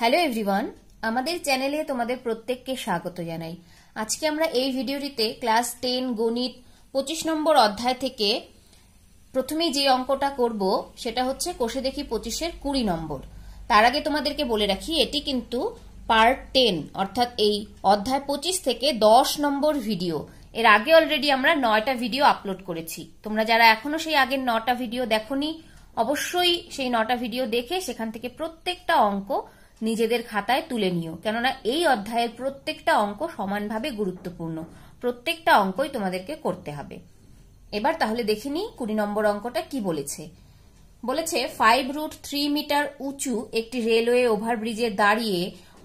hello everyone আমাদের চ্যানেলে তোমাদের প্রত্যেককে স্বাগত জানাই আজকে আমরা এই ভিডিওটিতে ক্লাস টেন গণিত পঁচিশ নম্বর অধ্যায় থেকে প্রথমেই যে অঙ্কটা করব সেটা হচ্ছে কোষে দেখি পঁচিশের কুড়ি নম্বর তার আগে তোমাদেরকে বলে রাখি এটি কিন্তু পার্ট টেন অর্থাৎ এই অধ্যায় পঁচিশ থেকে দশ নম্বর ভিডিও এর আগে অলরেডি আমরা নয়টা ভিডিও আপলোড করেছি তোমরা যারা এখনো সেই আগের নটা ভিডিও দেখনি অবশ্যই সেই নটা ভিডিও দেখে সেখান থেকে প্রত্যেকটা অঙ্ক নিজেদের খাতায় তুলে নিও কেননা এই অধ্যায়ের প্রত্যেকটা অঙ্ক সমানভাবে গুরুত্বপূর্ণ প্রত্যেকটা অঙ্কই তোমাদেরকে করতে হবে এবার তাহলে দেখে নিই কুড়ি নম্বর অঙ্কটা কি বলেছে বলেছে ফাইভ রুট থ্রি মিটার উঁচু একটি রেলওয়ে ওভারব্রিজে দাঁড়িয়ে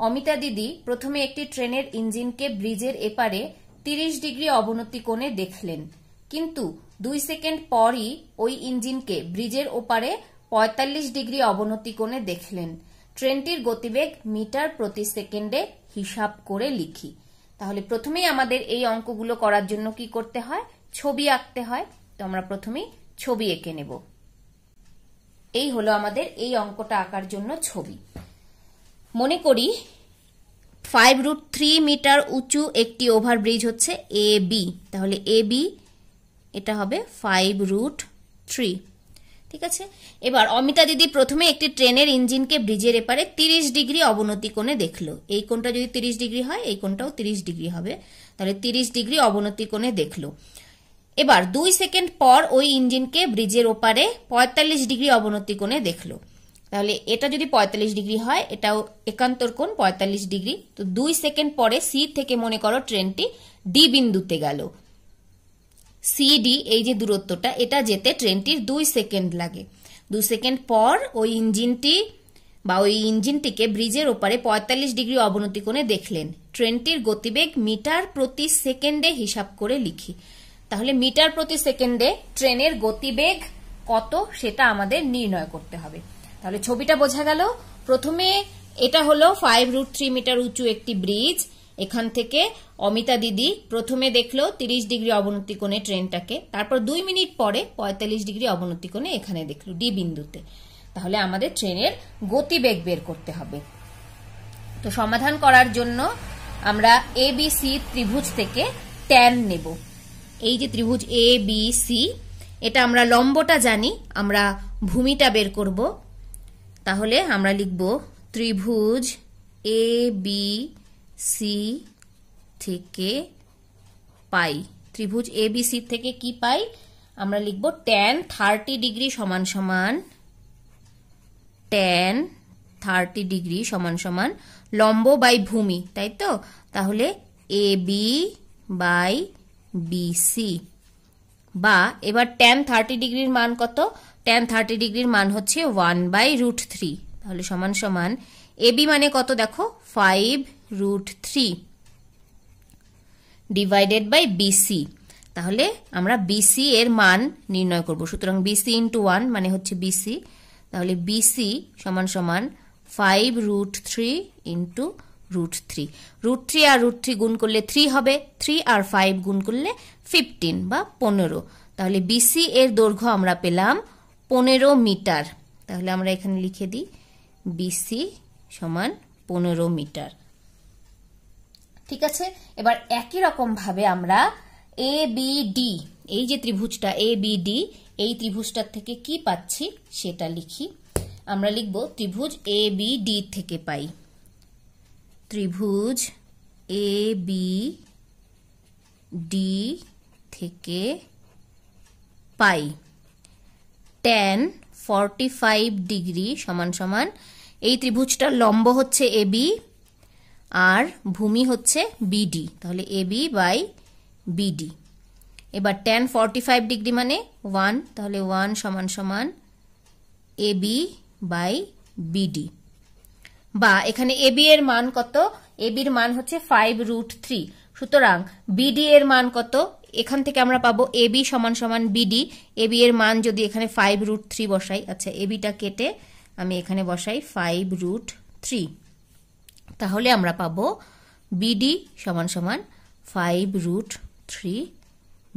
অমিতা দিদি প্রথমে একটি ট্রেনের ইঞ্জিনকে ব্রিজের এপারে তিরিশ ডিগ্রি অবনতি কোণে দেখলেন কিন্তু দুই সেকেন্ড পরই ওই ইঞ্জিনকে ব্রিজের ওপারে পঁয়তাল্লিশ ডিগ্রি অবনতি কোণে দেখলেন ট্রেনটির গতিবেগ মিটার প্রতি সেকেন্ডে হিসাব করে লিখি তাহলে প্রথমেই আমাদের এই অঙ্কগুলো করার জন্য কি করতে হয় ছবি আঁকতে হয় তো আমরা প্রথমেই ছবি এঁকে নেব এই হলো আমাদের এই অঙ্কটা আঁকার জন্য ছবি মনে করি ফাইভ রুট থ্রি মিটার উঁচু একটি ওভারব্রিজ হচ্ছে এ বি তাহলে এ বি এটা হবে ফাইভ রুট থ্রি ঠিক আছে এবার অমিতা দিদি প্রথমে একটি ট্রেনের ইঞ্জিনকে ব্রিজের এপারে তিরিশ ডিগ্রি অবনতি কোণে দেখলো এই কোণটা যদি তিরিশ ডিগ্রি হয় এই কোণটাও তিরিশ ডিগ্রি হবে তাহলে তিরিশ ডিগ্রি অবনতি কোণে দেখলো এবার দুই সেকেন্ড পর ওই ইঞ্জিনকে ব্রিজের ওপারে পঁয়তাল্লিশ ডিগ্রি অবনতি কোণে দেখলো তাহলে এটা যদি পঁয়তাল্লিশ ডিগ্রি হয় এটাও একান্তর কোণ পঁয়তাল্লিশ ডিগ্রি তো দুই সেকেন্ড পরে সি থেকে মনে করো ট্রেনটি ডি বিন্দুতে গেল সিডি এই যে দূরত্বটা এটা যেতে ট্রেনটির দুই সেকেন্ড লাগে দু সেকেন্ড পর ওই ইঞ্জিনটি বা ওই ইঞ্জিনটিকে ব্রিজের ওপারে পঁয়তাল্লিশ ডিগ্রি অবনতি কোণে দেখলেন ট্রেনটির গতিবেগ মিটার প্রতি সেকেন্ডে হিসাব করে লিখি তাহলে মিটার প্রতি সেকেন্ডে ট্রেনের গতিবেগ কত সেটা আমাদের নির্ণয় করতে হবে তাহলে ছবিটা বোঝা গেল প্রথমে এটা হলো ফাইভ রুট থ্রি মিটার উঁচু একটি ব্রিজ এখান থেকে অমিতা দিদি প্রথমে দেখলো তিরিশ ডিগ্রি অবনতি কোণে ট্রেনটাকে তারপর দুই মিনিট পরে পঁয়তাল্লিশ ডিগ্রি অবনতি কোণে এখানে দেখলো ডি বিন্দুতে তাহলে আমাদের ট্রেনের গতিবেগ বের করতে হবে তো সমাধান করার জন্য আমরা এ বি সি ত্রিভুজ থেকে ট্যান নেব এই যে ত্রিভুজ এ বি সি এটা আমরা লম্বটা জানি আমরা ভূমিটা বের করব তাহলে আমরা লিখব ত্রিভুজ এ বি সি থেকে পাই ত্রিভুজ এ বি সি থেকে কি পাই আমরা লিখব ট্যান থার্টি ডিগ্রি সমান সমান ট্যান থার্টি ডিগ্রি সমান সমান লম্ব বাই ভূমি তাই তো তাহলে এ বি বাই বিসি বা এবার ট্যান থার্টি ডিগ্রির মান কত ট্যান থার্টি ডিগ্রির মান হচ্ছে ওয়ান বাই রুট থ্রি তাহলে সমান সমান এবি মানে কত দেখো five root 3 divided by B C তাহলে আমরা বিসি এর মান নির্ণয় করব সুতরাং বিসি ইন্টু ওয়ান মানে হচ্ছে বিসি তাহলে বিসি সমান সমান five root three into root three root three আর রুট থ্রি গুণ করলে থ্রি হবে থ্রি আর ফাইভ গুণ করলে ফিফটিন বা পনেরো তাহলে বিসি এর দৈর্ঘ্য আমরা পেলাম পনেরো মিটার তাহলে আমরা এখানে লিখে দিই বিসি সমান পনেরো মিটার ঠিক আছে এবার একই রকমভাবে আমরা এ বি ডি এই যে ত্রিভুজটা এ বি ডি এই ত্রিভুজটার থেকে কি পাচ্ছি সেটা লিখি আমরা লিখব ত্রিভুজ এ বি ডি থেকে পাই ত্রিভুজ এ বি ডি থেকে পাই টেন ফর্টি ফাইভ ডিগ্রি সমান সমান এই ত্রিভুজটার লম্ব হচ্ছে এবি আর ভূমি হচ্ছে বিডি তাহলে এ বি বাই বিডি এবার টেন ফর্টি ফাইভ ডিগ্রি মানে ওয়ান তাহলে ওয়ান সমান সমান এ বি বাই বিডি বা এখানে এ বি এর মান কত এ মান হচ্ছে ফাইভ রুট থ্রি সুতরাং বিডি এর মান কত এখান থেকে আমরা পাবো এ বি সমান সমান বিডি এ বি এর মান যদি এখানে ফাইভ রুট থ্রি বসাই আচ্ছা এ বিটা কেটে আমি এখানে বসাই ফাইভ রুট থ্রি তাহলে আমরা পাবো বিডি সমান সমান ফাইভ রুট থ্রি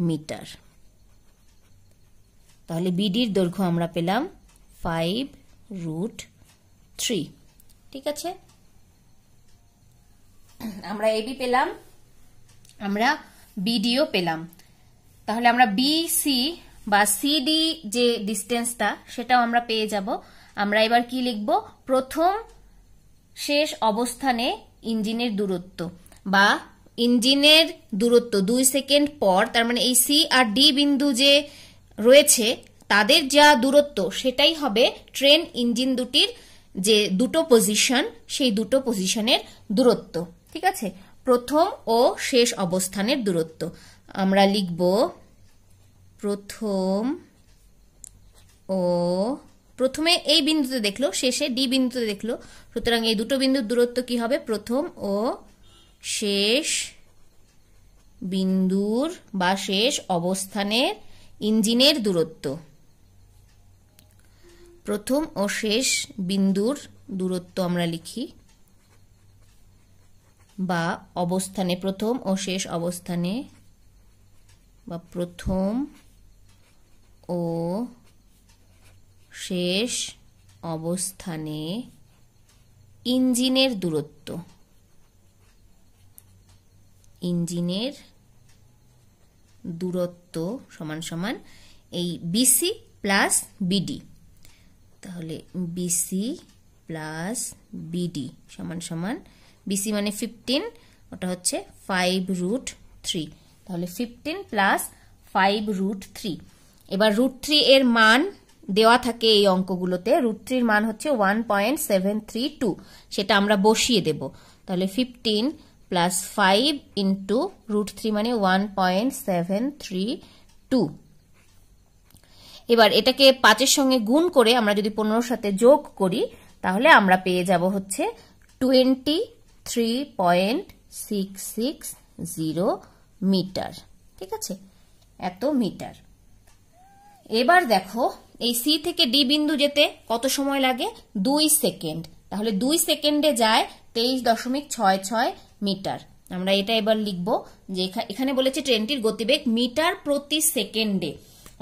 মিটার তাহলে বিডির দৈর্ঘ্য আমরা পেলাম ফাইভ রুট থ্রি ঠিক আছে আমরা এবি পেলাম আমরা বিডিও পেলাম তাহলে আমরা বিসি বা সিডি যে ডিস্টেন্সটা সেটাও আমরা পেয়ে যাব আমরা এবার কি লিখব প্রথম শেষ অবস্থানে ইঞ্জিনের দূরত্ব বা ইঞ্জিনের দূরত্ব দুই সেকেন্ড পর তার মানে এই সি আর ডি বিন্দু যে রয়েছে তাদের যা দূরত্ব সেটাই হবে ট্রেন ইঞ্জিন দুটির যে দুটো পজিশন সেই দুটো পজিশনের দূরত্ব ঠিক আছে প্রথম ও শেষ অবস্থানের দূরত্ব আমরা লিখব প্রথম ও প্রথমে এই বিন্দুতে দেখলো শেষে ডি বিন্দুতে দেখলো সুতরাং এই দুটো বিন্দুর দূরত্ব কি হবে প্রথম ও শেষ বিন্দুর বা শেষ অবস্থানের ইঞ্জিনের দূরত্ব প্রথম ও শেষ বিন্দুর দূরত্ব আমরা লিখি বা অবস্থানে প্রথম ও শেষ অবস্থানে বা প্রথম ও শেষ অবস্থানে ইঞ্জিনের দূরত্ব ইঞ্জিনের দূরত্ব সমান সমান এই বিসি প্লাস বিডি তাহলে বিসি প্লাস বিডি সমান সমান বিসি মানে ফিফটিন ওটা হচ্ছে ফাইভ রুট থ্রি তাহলে fifteen plus five root three এবার রুট থ্রি এর মান দেওয়া থাকে এই অঙ্কগুলোতে রুট থ্রির মান হচ্ছে one point seven three two সেটা আমরা বসিয়ে দেব তাহলে fifteen plus five into root three মানে one point seven three two এবার এটাকে পাঁচের সঙ্গে গুণ করে আমরা যদি পনেরোর সাথে যোগ করি তাহলে আমরা পেয়ে যাব হচ্ছে twenty three point six six zero metre ঠিক আছে এত মিটার এবার দেখো এই সি থেকে ডি বিন্দু যেতে কত সময় লাগে দুই সেকেন্ড তাহলে দুই সেকেন্ডে যায় তেইশ দশমিক ছয় ছয় মিটার আমরা এটা এবার লিখব যে এখানে বলেছে ট্রেনটির গতিবেগ মিটার প্রতি সেকেন্ডে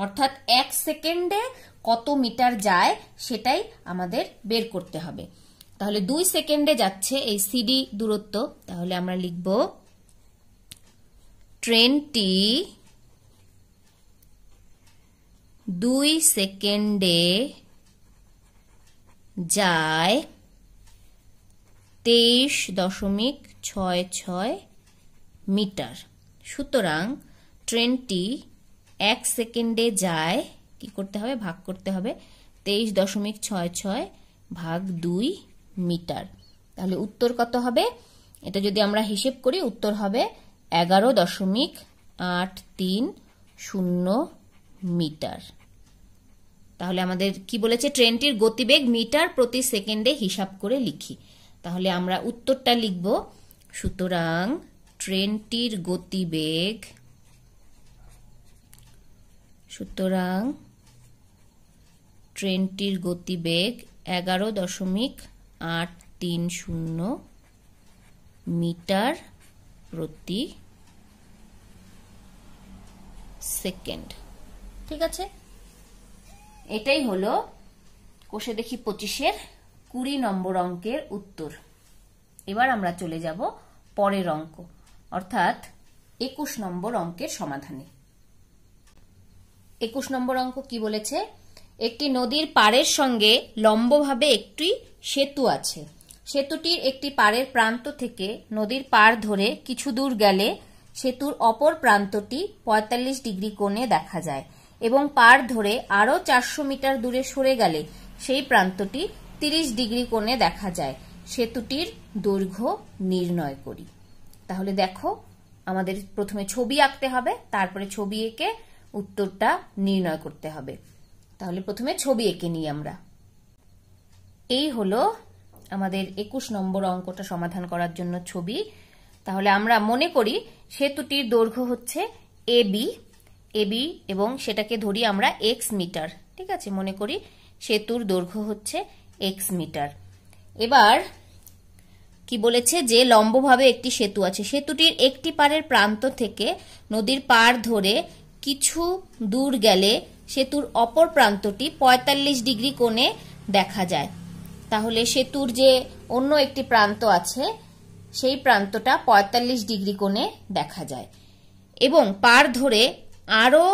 অর্থাৎ এক সেকেন্ডে কত মিটার যায় সেটাই আমাদের বের করতে হবে তাহলে দুই সেকেন্ডে যাচ্ছে এই সিডি দূরত্ব তাহলে আমরা লিখব ট্রেনটি দুই সেকেন্ডে যায় তেইশ দশমিক ছয় ছয় মিটার সুতরাং ট্রেনটি এক সেকেন্ডে যায় কি করতে হবে ভাগ করতে হবে তেইশ দশমিক ছয় ছয় ভাগ দুই মিটার তাহলে উত্তর কত হবে এটা যদি আমরা হিসেব করি উত্তর হবে এগারো দশমিক আট তিন শূন্য মিটার তাহলে আমাদের কি বলেছে ট্রেনটির গতিবেগ মিটার প্রতি সেকেন্ডে হিসাব করে লিখি তাহলে আমরা উত্তরটা লিখব সুতরাং ট্রেনটির গতিবেগ সুতরাং ট্রেনটির গতিবেগ এগারো দশমিক আট তিন শূন্য মিটার প্রতি সেকেন্ড ঠিক আছে এটাই হলো কোষে দেখি পঁচিশের কুড়ি নম্বর অঙ্কের উত্তর এবার আমরা চলে যাব পরের অঙ্ক অর্থাৎ একুশ নম্বর অঙ্কের সমাধানে একুশ নম্বর অঙ্ক কি বলেছে একটি নদীর পাড়ের সঙ্গে লম্বভাবে একটি সেতু আছে সেতুটির একটি পাড়ের প্রান্ত থেকে নদীর পাড় ধরে কিছু দূর গেলে সেতুর অপর প্রান্তটি ৪৫ ডিগ্রি কোণে দেখা যায় এবং পার ধরে আরও চারশো মিটার দূরে সরে গেলে সেই প্রান্তটি তিরিশ ডিগ্রি কোণে দেখা যায় সেতুটির দৈর্ঘ্য নির্ণয় করি তাহলে দেখো আমাদের প্রথমে ছবি আঁকতে হবে তারপরে ছবি এঁকে উত্তরটা নির্ণয় করতে হবে তাহলে প্রথমে ছবি এঁকে নিই আমরা এই হলো আমাদের একুশ নম্বর অঙ্কটা সমাধান করার জন্য ছবি তাহলে আমরা মনে করি সেতুটির দৈর্ঘ্য হচ্ছে এ বি এবি এবং সেটাকে ধরি আমরা এক্স মিটার ঠিক আছে মনে করি সেতুর দৈর্ঘ্য হচ্ছে এক্স মিটার এবার কি বলেছে যে লম্বভাবে একটি সেতু আছে সেতুটির একটি পারের প্রান্ত থেকে নদীর পার ধরে কিছু দূর গেলে সেতুর অপর প্রান্তটি ৪৫ ডিগ্রি কোণে দেখা যায় তাহলে সেতুর যে অন্য একটি প্রান্ত আছে সেই প্রান্তটা ৪৫ ডিগ্রি কোণে দেখা যায় এবং পার ধরে আরও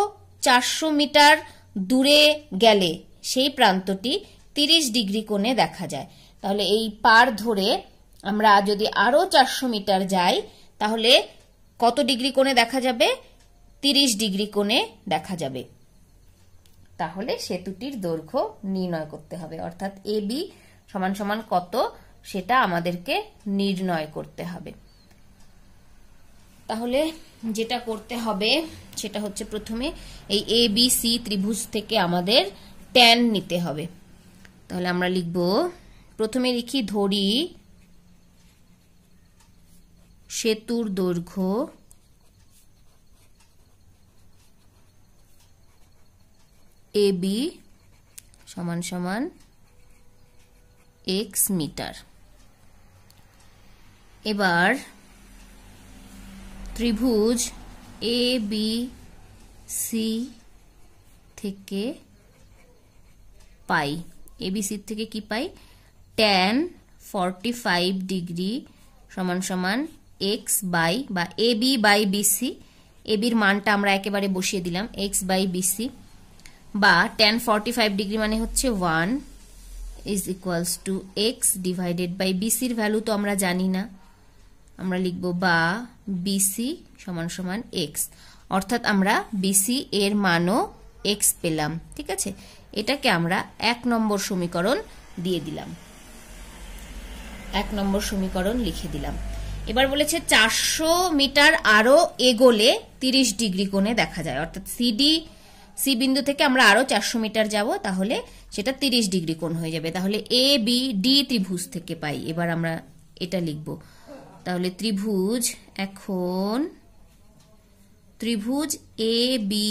চারশো মিটার দূরে গেলে সেই প্রান্তটি তিরিশ ডিগ্রি কোণে দেখা যায় তাহলে এই পার ধরে আমরা যদি আরও চারশো মিটার যাই তাহলে কত ডিগ্রি কোণে দেখা যাবে তিরিশ ডিগ্রি কোণে দেখা যাবে তাহলে সেতুটির দৈর্ঘ্য নির্ণয় করতে হবে অর্থাৎ এ বি সমান সমান কত সেটা আমাদেরকে নির্ণয় করতে হবে তাহলে যেটা করতে হবে সেটা হচ্ছে প্রথমে এই এ বি সি ত্রিভুজ থেকে আমাদের ট্যান নিতে হবে তাহলে আমরা লিখব প্রথমে লিখি ধরি সেতুর দৈর্ঘ্য এ বি সমান সমান এক্স মিটার এবার ত্রিভুজ এ বি সি থেকে পাই এবিসির থেকে কি পাই ট্যান ফর্টি ফাইভ ডিগ্রি সমান সমান এক্স বাই বা এ বি বাই বিসি এবির মানটা আমরা একেবারে বসিয়ে দিলাম এক্স বাই বিসি বা ট্যান ফর্টি ফাইভ ডিগ্রি মানে হচ্ছে one is equals to x divided by বিসির ভ্যালু তো আমরা জানি না আমরা লিখব বা বিসি সমান সমান এক্স অর্থাৎ আমরা বিসি এর মানও এক্স পেলাম ঠিক আছে এটাকে আমরা এক নম্বর সমীকরণ দিয়ে দিলাম এক নম্বর সমীকরণ লিখে দিলাম এবার বলেছে চারশো মিটার আরও এগোলে তিরিশ ডিগ্রি কোণে দেখা যায় অর্থাৎ সিডি সি বিন্দু থেকে আমরা আরও চারশো মিটার যাব তাহলে সেটা তিরিশ ডিগ্রি কোণ হয়ে যাবে তাহলে এ বি ডি ত্রিভুজ থেকে পাই এবার আমরা এটা লিখবো তাহলে ত্রিভুজ এখন ত্রিভুজ এ বি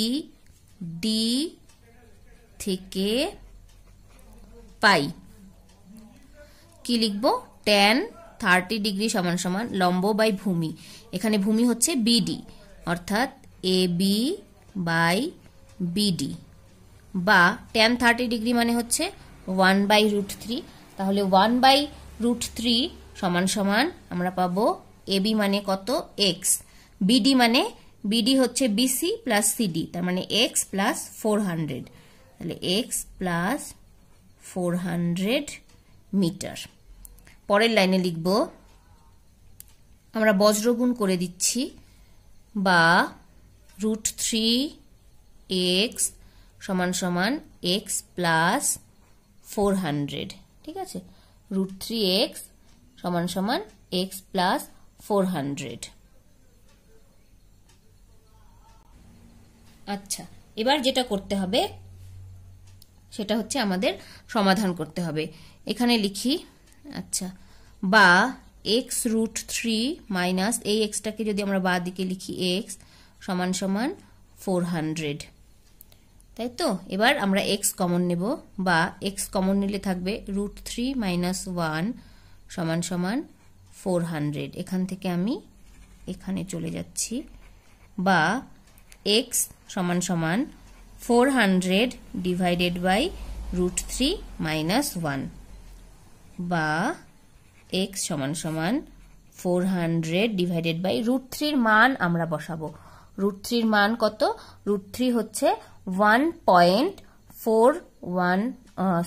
ডি থেকে পাই কি লিখব ট্যান থার্টি ডিগ্রি সমান সমান লম্ব বাই ভূমি এখানে ভূমি হচ্ছে বিডি অর্থাৎ এ বি বাই বিডি বা ট্যান থার্টি ডিগ্রি মানে হচ্ছে ওয়ান বাই রুট থ্রি তাহলে ওয়ান বাই রুট থ্রি সমান সমান আমরা পাবো এ বি মানে কত এক্স বিডি মানে বিডি হচ্ছে বিসি প্লাস সিডি তার মানে এক্স প্লাস ফোর হান্ড্রেড তাহলে x plus four hundred metre পরের লাইনে লিখব আমরা বজ্রগুণ করে দিচ্ছি বা রুট থ্রি এক্স সমান সমান এক্স প্লাস ফোর হান্ড্রেড ঠিক আছে রুট থ্রি এক্স সমান সমান এক্স প্লাস ফোর হান্ড্রেড আচ্ছা এবার যেটা করতে হবে সেটা হচ্ছে আমাদের সমাধান করতে হবে এখানে লিখি আচ্ছা বা এক্স রুট থ্রি মাইনাস এই এক্সটাকে যদি আমরা বা দিকে লিখি এক্স সমান সমান ফোর হান্ড্রেড তাই তো এবার আমরা এক্স কমন নেব বা এক্স কমন নিলে থাকবে রুট থ্রি মাইনাস ওয়ান সমান সমান ফোর হান্ড্রেড এখান থেকে আমি এখানে চলে যাচ্ছি বা এক্স সমান সমান four hundred divided by root three minus one বা এক্স সমান সমান four hundred divided by root থ্রির মান আমরা বসাবো রুট থ্রির মান কত রুট থ্রি হচ্ছে one point four one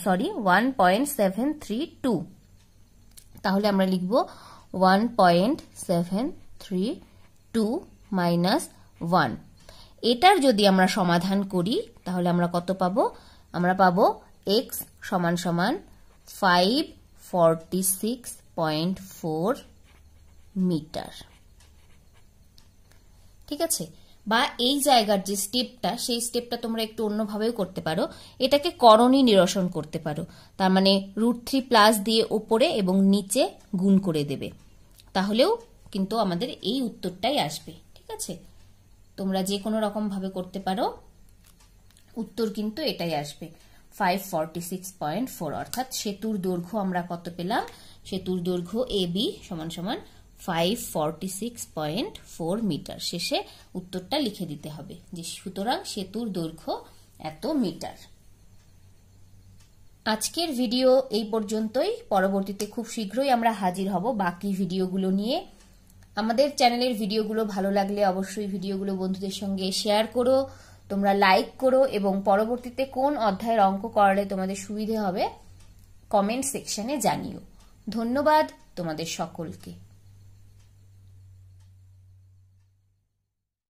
sorry one point seven three two তাহলে আমরা লিখব one point seven three two minus one এটার যদি আমরা সমাধান করি তাহলে আমরা কত পাবো আমরা পাবো এক্স সমান সমান five forty six point four metre ঠিক আছে বা এই জায়গার যে স্টেপটা সেই স্টেপটা তোমরা একটু অন্যভাবেও করতে পারো এটাকে করণী নিরসন করতে পারো তার মানে রুট থ্রি প্লাস দিয়ে ওপরে এবং নিচে গুণ করে দেবে তাহলেও কিন্তু আমাদের এই উত্তরটাই আসবে ঠিক আছে তোমরা যে কোনো রকমভাবে করতে পারো উত্তর কিন্তু এটাই আসবে five forty six point four অর্থাৎ সেতুর দৈর্ঘ্য আমরা কত পেলাম সেতুর দৈর্ঘ্য এ বি সমান সমান five forty six point four metre শেষে উত্তরটা লিখে দিতে হবে যে সুতরাং সেতুর দৈর্ঘ্য এত মিটার আজকের ভিডিও এই পর্যন্তই পরবর্তীতে খুব শীঘ্রই আমরা হাজির হব বাকি ভিডিওগুলো নিয়ে আমাদের চ্যানেলের ভিডিওগুলো ভালো লাগলে অবশ্যই ভিডিওগুলো বন্ধুদের সঙ্গে শেয়ার করো তোমরা লাইক করো এবং পরবর্তীতে কোন অধ্যায়ের অঙ্ক করলে তোমাদের সুবিধে হবে কমেন্ট সেকশনে জানিও ধন্যবাদ তোমাদের সকলকে